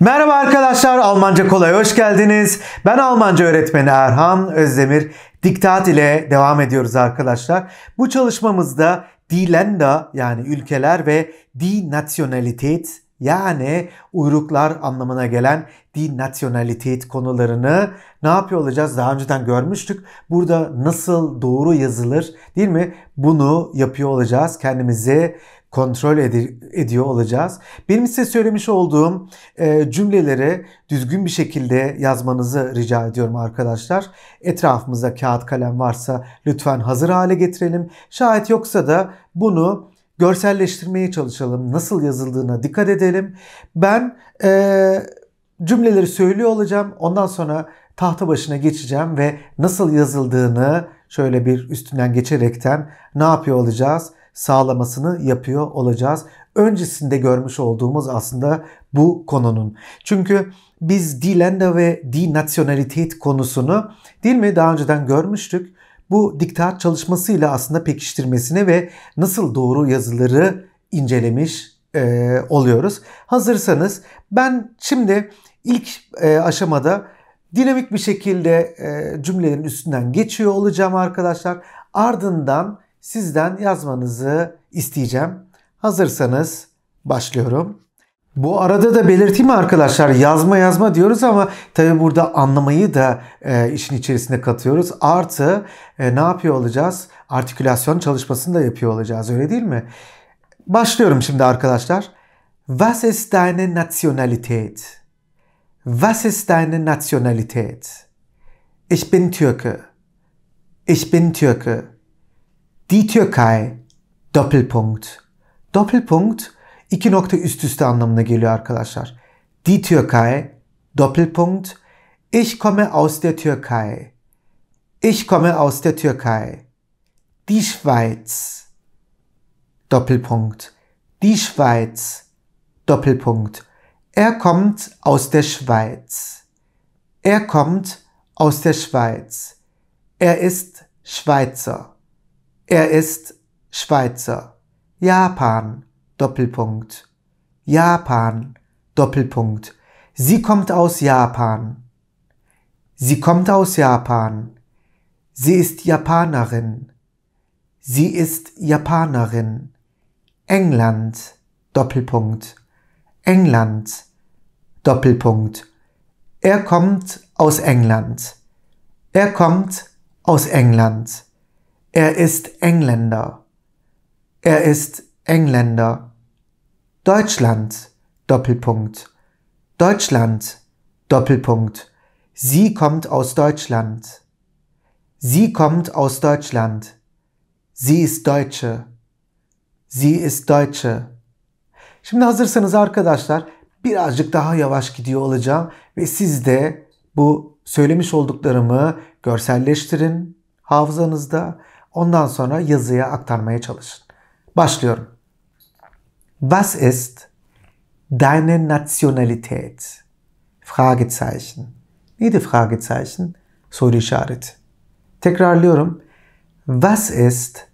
Merhaba arkadaşlar, Almanca Kolay hoş geldiniz. Ben Almanca öğretmeni Erhan Özdemir. Diktat ile devam ediyoruz arkadaşlar. Bu çalışmamızda Die Länder yani ülkeler ve Die Nationalität yani uyruklar anlamına gelen di nationalität konularını ne yapıyor olacağız? Daha önceden görmüştük. Burada nasıl doğru yazılır değil mi? Bunu yapıyor olacağız. Kendimizi kontrol ed- ediyor olacağız. Benim size söylemiş olduğum e, cümleleri düzgün bir şekilde yazmanızı rica ediyorum arkadaşlar. Etrafımızda kağıt kalem varsa lütfen hazır hale getirelim. Şayet yoksa da bunu görselleştirmeye çalışalım. Nasıl yazıldığına dikkat edelim. Ben e, cümleleri söylüyor olacağım. Ondan sonra tahta başına geçeceğim ve nasıl yazıldığını şöyle bir üstünden geçerekten ne yapıyor olacağız? sağlamasını yapıyor olacağız. Öncesinde görmüş olduğumuz aslında bu konunun. Çünkü biz die ve die Nationalität konusunu değil mi daha önceden görmüştük. Bu diktat çalışmasıyla aslında pekiştirmesini ve nasıl doğru yazıları incelemiş e, oluyoruz. Hazırsanız ben şimdi ilk e, aşamada dinamik bir şekilde e, cümlelerin üstünden geçiyor olacağım arkadaşlar. Ardından sizden yazmanızı isteyeceğim. Hazırsanız başlıyorum. Bu arada da belirteyim arkadaşlar yazma yazma diyoruz ama tabi burada anlamayı da e, işin içerisine katıyoruz. Artı e, ne yapıyor olacağız? Artikülasyon çalışmasını da yapıyor olacağız öyle değil mi? Başlıyorum şimdi arkadaşlar. Was ist deine Nationalität? Was ist deine Nationalität? Ich bin Türke. Ich bin Türke. Die Türkei Doppelpunkt. Doppelpunkt iki nokta üst üste anlamına geliyor arkadaşlar. Die Türkei Doppelpunkt. Ich komme aus der Türkei. Ich komme aus der Türkei. Die Schweiz. Doppelpunkt. Die Schweiz. Doppelpunkt. Er kommt aus der Schweiz. Er kommt aus der Schweiz. Er ist Schweizer. Er ist Schweizer. Japan. Doppelpunkt. Japan. Doppelpunkt. Sie kommt aus Japan. Sie kommt aus Japan. Sie ist Japanerin. Sie ist Japanerin. England. Doppelpunkt. England. Doppelpunkt. Er kommt aus England. Er kommt aus England. Er ist Engländer. Er ist Engländer. Deutschland. Doppelpunkt. Deutschland. Doppelpunkt. Sie kommt aus Deutschland. Sie kommt aus Deutschland. Sie ist Deutsche. Sie ist Deutsche. Şimdi hazırsanız arkadaşlar birazcık daha yavaş gidiyor olacağım ve siz de bu söylemiş olduklarımı görselleştirin hafızanızda Ondan sonra yazıya aktarmaya çalışın. Başlıyorum. Was ist deine Nationalität? Fragezeichen. Neydi Fragezeichen? Soru işareti. Tekrarlıyorum. Was ist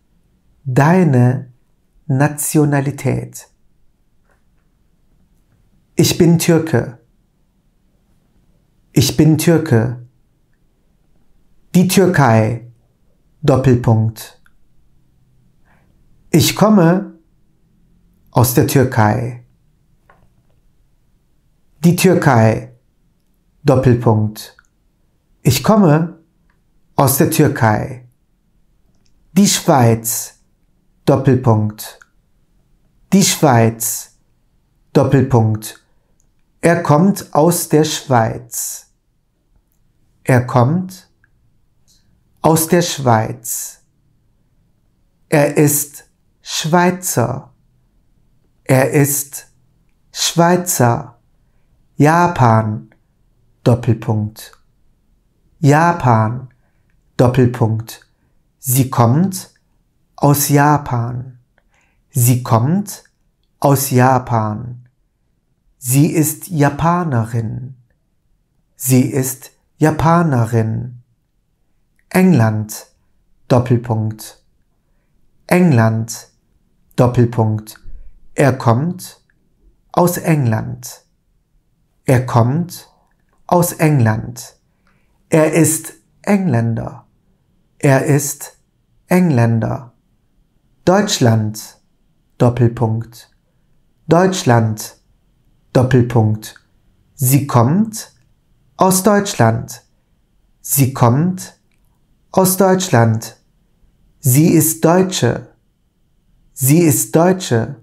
deine Nationalität? Ich bin Türke. Ich bin Türke. Die Türkei. Doppelpunkt. Ich komme aus der Türkei. Die Türkei. Doppelpunkt. Ich komme aus der Türkei. Die Schweiz. Doppelpunkt. Die Schweiz. Doppelpunkt. Er kommt aus der Schweiz. Er kommt aus der Schweiz. Er ist Schweizer. Er ist Schweizer. Japan. Doppelpunkt. Japan. Doppelpunkt. Sie kommt aus Japan. Sie kommt aus Japan. Sie ist Japanerin. Sie ist Japanerin. England, Doppelpunkt. England, Doppelpunkt. Er kommt aus England. Er kommt aus England. Er ist Engländer. Er ist Engländer. Deutschland, Doppelpunkt. Deutschland, Doppelpunkt. Sie kommt aus Deutschland. Sie kommt aus Aus Deutschland. Sie ist Deutsche. Sie ist Deutsche.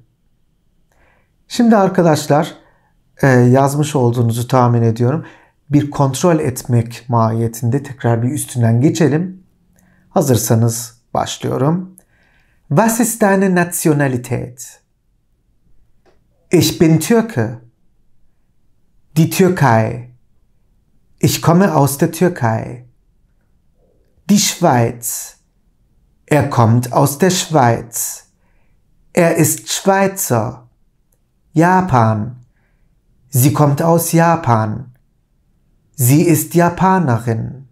Şimdi arkadaşlar e, yazmış olduğunuzu tahmin ediyorum. Bir kontrol etmek mahiyetinde tekrar bir üstünden geçelim. Hazırsanız başlıyorum. Was ist deine Nationalität? Ich bin Türke. Die Türkei. Ich komme aus der Türkei. die Schweiz. Er kommt aus der Schweiz. Er ist Schweizer. Japan. Sie kommt aus Japan. Sie ist Japanerin.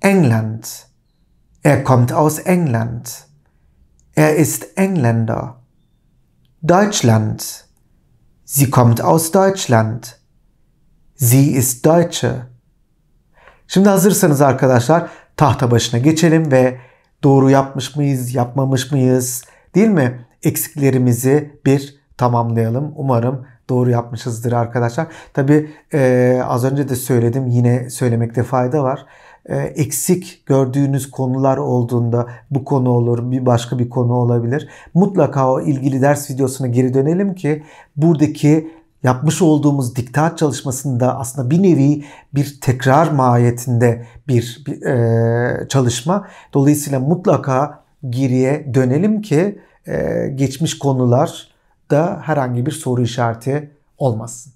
England. Er kommt aus England. Er ist Engländer. Deutschland. Sie kommt aus Deutschland. Sie ist Deutsche. Şimdi hazırsanız arkadaşlar tahta başına geçelim ve doğru yapmış mıyız, yapmamış mıyız değil mi? Eksiklerimizi bir tamamlayalım. Umarım doğru yapmışızdır arkadaşlar. Tabi e, az önce de söyledim yine söylemekte fayda var. E, eksik gördüğünüz konular olduğunda bu konu olur bir başka bir konu olabilir. Mutlaka o ilgili ders videosuna geri dönelim ki buradaki yapmış olduğumuz diktat çalışmasında aslında bir nevi bir tekrar mahiyetinde bir, bir e, çalışma. Dolayısıyla mutlaka geriye dönelim ki e, geçmiş konular da herhangi bir soru işareti olmasın.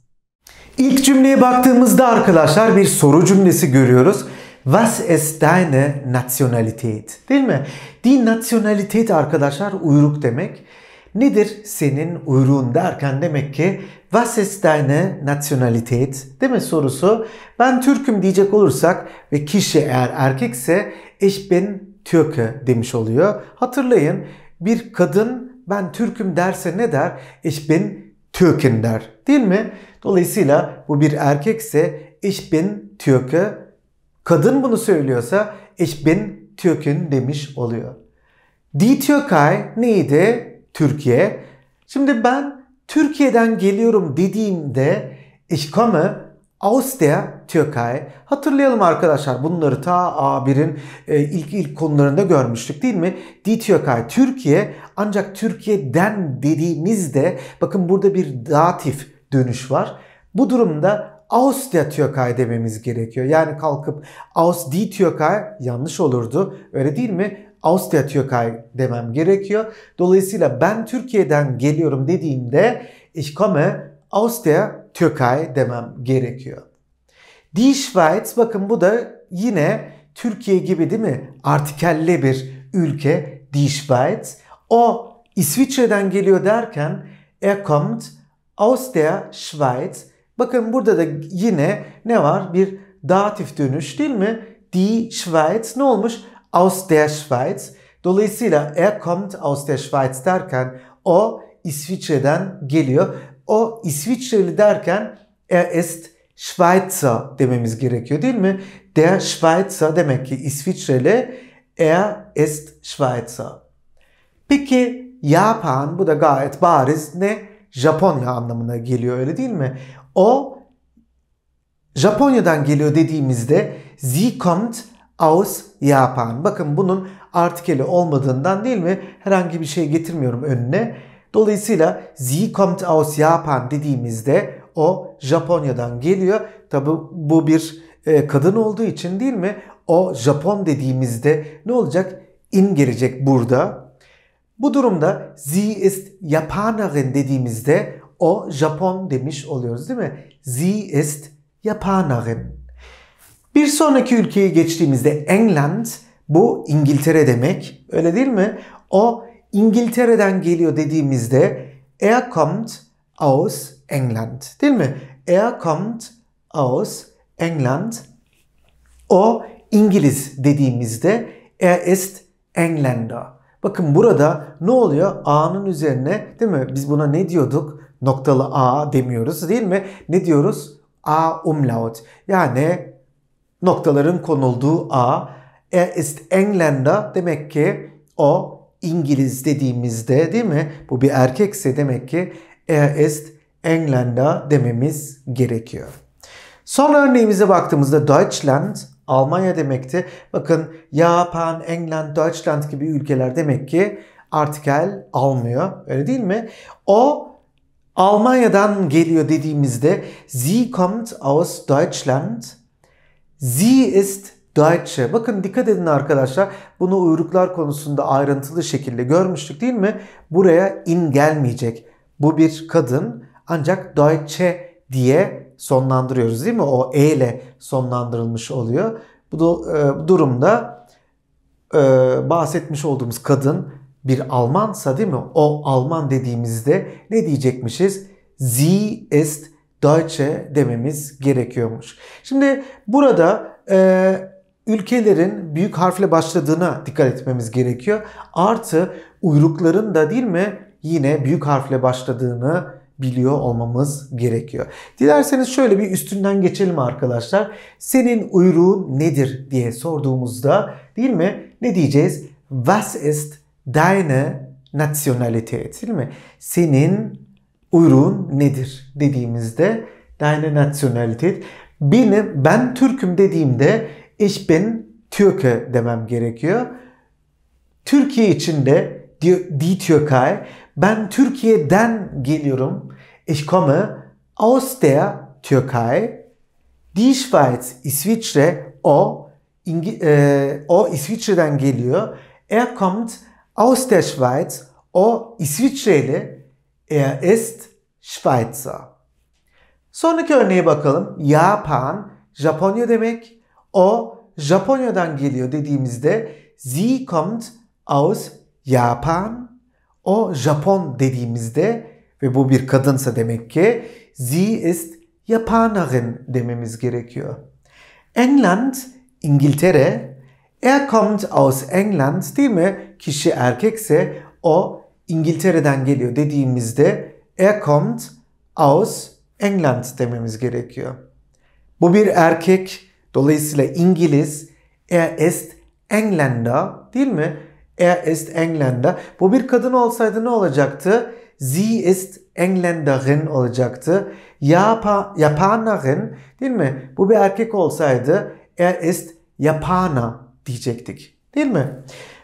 İlk cümleye baktığımızda arkadaşlar bir soru cümlesi görüyoruz. Was ist deine Nationalität? Değil mi? Die Nationalität arkadaşlar uyruk demek. Nedir senin uyruğun derken demek ki was ist deine Nationalität değil mi sorusu. Ben Türk'üm diyecek olursak ve kişi eğer erkekse ich bin Türke demiş oluyor. Hatırlayın bir kadın ben Türk'üm derse ne der? Ich bin Türk'ün der değil mi? Dolayısıyla bu bir erkekse ich bin Türke. Kadın bunu söylüyorsa ich bin Türk'ün demiş oluyor. Die Türkei neydi? Türkiye. Şimdi ben Türkiye'den geliyorum dediğimde ich komme aus der Türkei. Hatırlayalım arkadaşlar bunları ta A1'in e, ilk ilk konularında görmüştük değil mi? Die Türkei, Türkiye ancak Türkiye'den dediğimizde bakın burada bir datif dönüş var. Bu durumda aus der Türkei dememiz gerekiyor. Yani kalkıp aus die Türkei yanlış olurdu. Öyle değil mi? Austria Türkei demem gerekiyor. Dolayısıyla ben Türkiye'den geliyorum dediğimde ich komme aus der Türkei demem gerekiyor. Die Schweiz bakın bu da yine Türkiye gibi değil mi? Artikelli bir ülke die Schweiz. O İsviçre'den geliyor derken er kommt aus der Schweiz. Bakın burada da yine ne var? Bir datif dönüş değil mi? Die Schweiz ne olmuş? aus der Schweiz. Dolayısıyla er kommt aus der Schweiz derken o İsviçre'den geliyor. O İsviçreli derken er ist Schweizer dememiz gerekiyor değil mi? Der Schweizer demek ki İsviçreli. Er ist Schweizer. Peki Japan bu da gayet bariz ne? Japonya anlamına geliyor öyle değil mi? O Japonya'dan geliyor dediğimizde sie kommt aus Japan. Bakın bunun artikeli olmadığından değil mi? Herhangi bir şey getirmiyorum önüne. Dolayısıyla sie kommt aus Japan dediğimizde o Japonya'dan geliyor. Tabi bu bir e, kadın olduğu için değil mi? O Japon dediğimizde ne olacak? In gelecek burada. Bu durumda sie ist Japanerin dediğimizde o Japon demiş oluyoruz değil mi? Sie ist Japanerin. Bir sonraki ülkeyi geçtiğimizde England bu İngiltere demek. Öyle değil mi? O İngiltere'den geliyor dediğimizde er kommt aus England. Değil mi? Er kommt aus England. O İngiliz dediğimizde er ist Engländer. Bakın burada ne oluyor? A'nın üzerine değil mi? Biz buna ne diyorduk? Noktalı A demiyoruz değil mi? Ne diyoruz? A umlaut. Yani noktaların konulduğu A. E ist Engländer demek ki o İngiliz dediğimizde değil mi? Bu bir erkekse demek ki er ist Engländer dememiz gerekiyor. Son örneğimize baktığımızda Deutschland Almanya demekti. Bakın Japan, England, Deutschland gibi ülkeler demek ki artikel almıyor. Öyle değil mi? O Almanya'dan geliyor dediğimizde sie kommt aus Deutschland Sie ist Deutsche. Bakın dikkat edin arkadaşlar. Bunu uyruklar konusunda ayrıntılı şekilde görmüştük değil mi? Buraya in gelmeyecek. Bu bir kadın ancak Deutsche diye sonlandırıyoruz değil mi? O E ile sonlandırılmış oluyor. Bu, da, e, durumda e, bahsetmiş olduğumuz kadın bir Almansa değil mi? O Alman dediğimizde ne diyecekmişiz? Sie ist Deutsche dememiz gerekiyormuş. Şimdi burada e, ülkelerin büyük harfle başladığına dikkat etmemiz gerekiyor. Artı uyrukların da değil mi yine büyük harfle başladığını biliyor olmamız gerekiyor. Dilerseniz şöyle bir üstünden geçelim arkadaşlar. Senin uyruğun nedir diye sorduğumuzda değil mi ne diyeceğiz? Was ist deine Nationalität değil mi? Senin Uyruğun nedir dediğimizde deine Nationalität. Beni ben Türk'üm dediğimde ich bin Türke demem gerekiyor. Türkiye içinde die Türkei ben Türkiye'den geliyorum. Ich komme aus der Türkei. Die Schweiz, İsviçre, o İngi, e, o İsviçre'den geliyor. Er kommt aus der Schweiz. O İsviçreli. Er ist Schweizer. Sonraki örneğe bakalım. Japan, Japonya demek. O Japonya'dan geliyor dediğimizde sie kommt aus Japan. O Japon dediğimizde ve bu bir kadınsa demek ki sie ist Japanerin dememiz gerekiyor. England, İngiltere. Er kommt aus England değil mi? Kişi erkekse o İngiltere'den geliyor dediğimizde er kommt aus England dememiz gerekiyor. Bu bir erkek. Dolayısıyla İngiliz er ist Engländer değil mi? Er ist Engländer. Bu bir kadın olsaydı ne olacaktı? Sie ist Engländerin olacaktı. Yapa, Japanerin değil mi? Bu bir erkek olsaydı er ist Japaner diyecektik. Değil mi?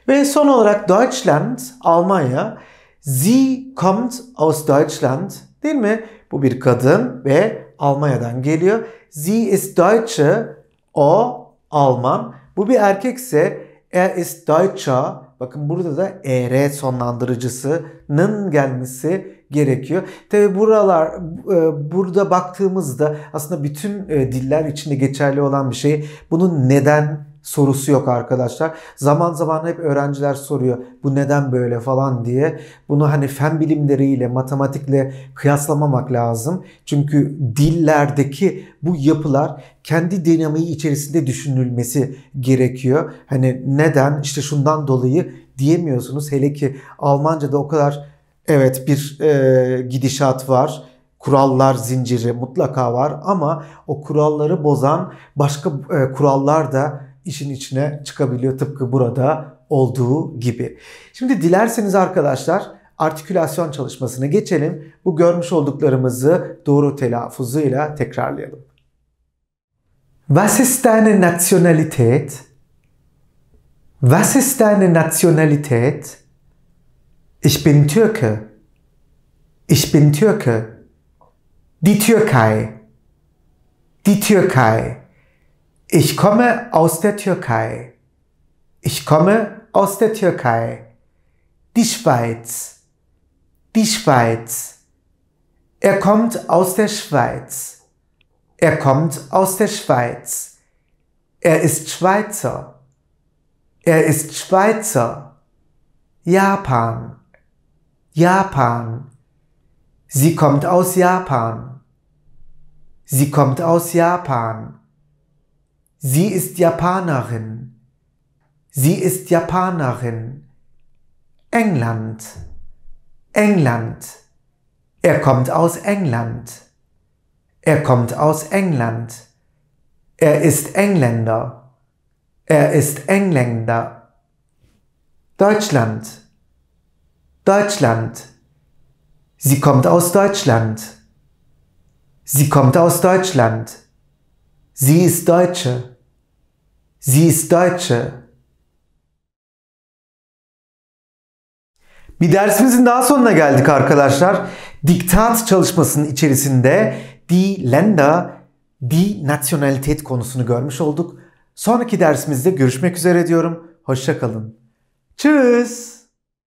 Ve son olarak Deutschland, Almanya. Sie kommt aus Deutschland değil mi? Bu bir kadın ve Almanya'dan geliyor. Sie ist Deutsche, o Alman. Bu bir erkekse er ist Deutscher. Bakın burada da er sonlandırıcısının gelmesi gerekiyor. Tabi buralar e, burada baktığımızda aslında bütün e, diller içinde geçerli olan bir şey. Bunun neden sorusu yok arkadaşlar. Zaman zaman hep öğrenciler soruyor bu neden böyle falan diye. Bunu hani fen bilimleriyle, matematikle kıyaslamamak lazım. Çünkü dillerdeki bu yapılar kendi dinamiği içerisinde düşünülmesi gerekiyor. Hani neden işte şundan dolayı diyemiyorsunuz. Hele ki Almanca'da o kadar evet bir e, gidişat var kurallar zinciri mutlaka var ama o kuralları bozan başka e, kurallar da işin içine çıkabiliyor tıpkı burada olduğu gibi. Şimdi dilerseniz arkadaşlar artikülasyon çalışmasına geçelim. Bu görmüş olduklarımızı doğru telaffuzuyla tekrarlayalım. Was ist deine Nationalität? Was ist deine Nationalität? Ich bin Türke. Ich bin Türke. Die Türkei. Die Türkei. Ich komme aus der Türkei. Ich komme aus der Türkei. Die Schweiz. Die Schweiz. Er kommt aus der Schweiz. Er kommt aus der Schweiz. Er ist Schweizer. Er ist Schweizer. Japan. Japan. Sie kommt aus Japan. Sie kommt aus Japan. Sie ist Japanerin. Sie ist Japanerin. England. England. Er kommt aus England. Er kommt aus England. Er ist Engländer. Er ist Engländer. Deutschland. Deutschland. Sie kommt aus Deutschland. Sie kommt aus Deutschland. Sie ist Deutsche. Sie ist Deutsche. Bir dersimizin daha sonuna geldik arkadaşlar. Diktat çalışmasının içerisinde die Länder, die Nationalität konusunu görmüş olduk. Sonraki dersimizde görüşmek üzere diyorum. Hoşçakalın. Tschüss.